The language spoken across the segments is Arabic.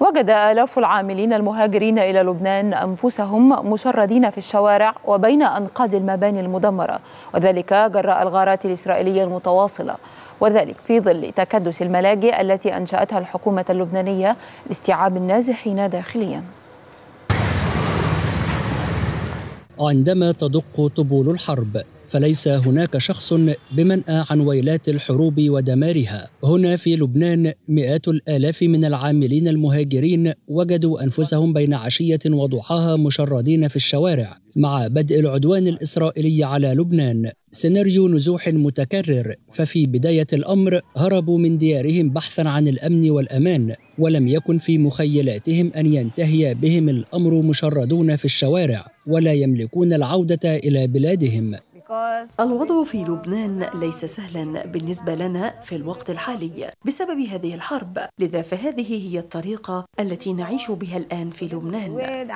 وجد آلاف العاملين المهاجرين إلى لبنان أنفسهم مشردين في الشوارع وبين أنقاض المباني المدمرة وذلك جراء الغارات الإسرائيلية المتواصلة وذلك في ظل تكدس الملاجئ التي أنشأتها الحكومة اللبنانية لاستيعاب النازحين داخلياً عندما تدق طبول الحرب فليس هناك شخص بمنأى عن ويلات الحروب ودمارها هنا في لبنان مئات الآلاف من العاملين المهاجرين وجدوا أنفسهم بين عشية وضحاها مشردين في الشوارع مع بدء العدوان الإسرائيلي على لبنان سيناريو نزوح متكرر ففي بداية الأمر هربوا من ديارهم بحثا عن الأمن والأمان ولم يكن في مخيلاتهم أن ينتهي بهم الأمر مشردون في الشوارع ولا يملكون العودة إلى بلادهم الوضع في لبنان ليس سهلا بالنسبة لنا في الوقت الحالي بسبب هذه الحرب لذا فهذه هي الطريقة التي نعيش بها الآن في لبنان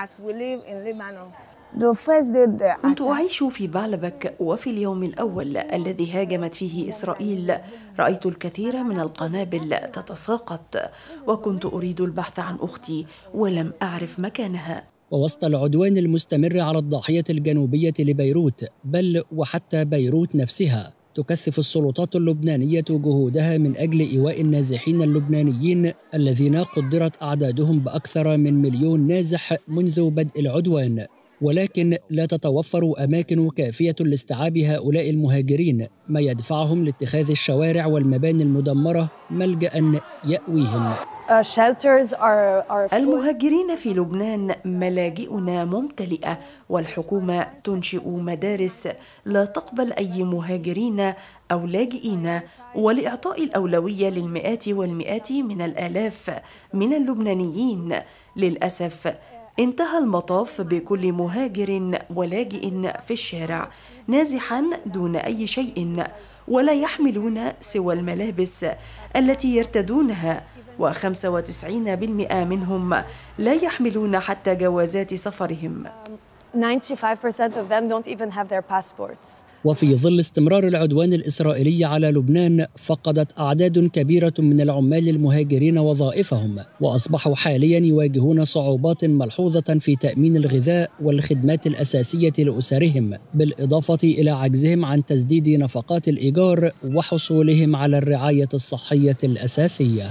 كنت أعيش في بعلبك وفي اليوم الأول الذي هاجمت فيه إسرائيل رأيت الكثير من القنابل تتساقط وكنت أريد البحث عن أختي ولم أعرف مكانها ووسط العدوان المستمر على الضاحية الجنوبية لبيروت بل وحتى بيروت نفسها تكثف السلطات اللبنانية جهودها من أجل إيواء النازحين اللبنانيين الذين قدرت أعدادهم بأكثر من مليون نازح منذ بدء العدوان ولكن لا تتوفر اماكن كافيه لاستيعاب هؤلاء المهاجرين ما يدفعهم لاتخاذ الشوارع والمباني المدمره ملجا ياويهم Uh, المهاجرين في لبنان ملاجئنا ممتلئه والحكومه تنشئ مدارس لا تقبل اي مهاجرين او لاجئين ولاعطاء الاولويه للمئات والمئات من الالاف من اللبنانيين للاسف انتهى المطاف بكل مهاجر ولاجئ في الشارع نازحا دون اي شيء ولا يحملون سوى الملابس التي يرتدونها و95% منهم لا يحملون حتى جوازات سفرهم وفي ظل استمرار العدوان الإسرائيلي على لبنان فقدت أعداد كبيرة من العمال المهاجرين وظائفهم وأصبحوا حاليا يواجهون صعوبات ملحوظة في تأمين الغذاء والخدمات الأساسية لأسرهم بالإضافة إلى عجزهم عن تسديد نفقات الإيجار وحصولهم على الرعاية الصحية الأساسية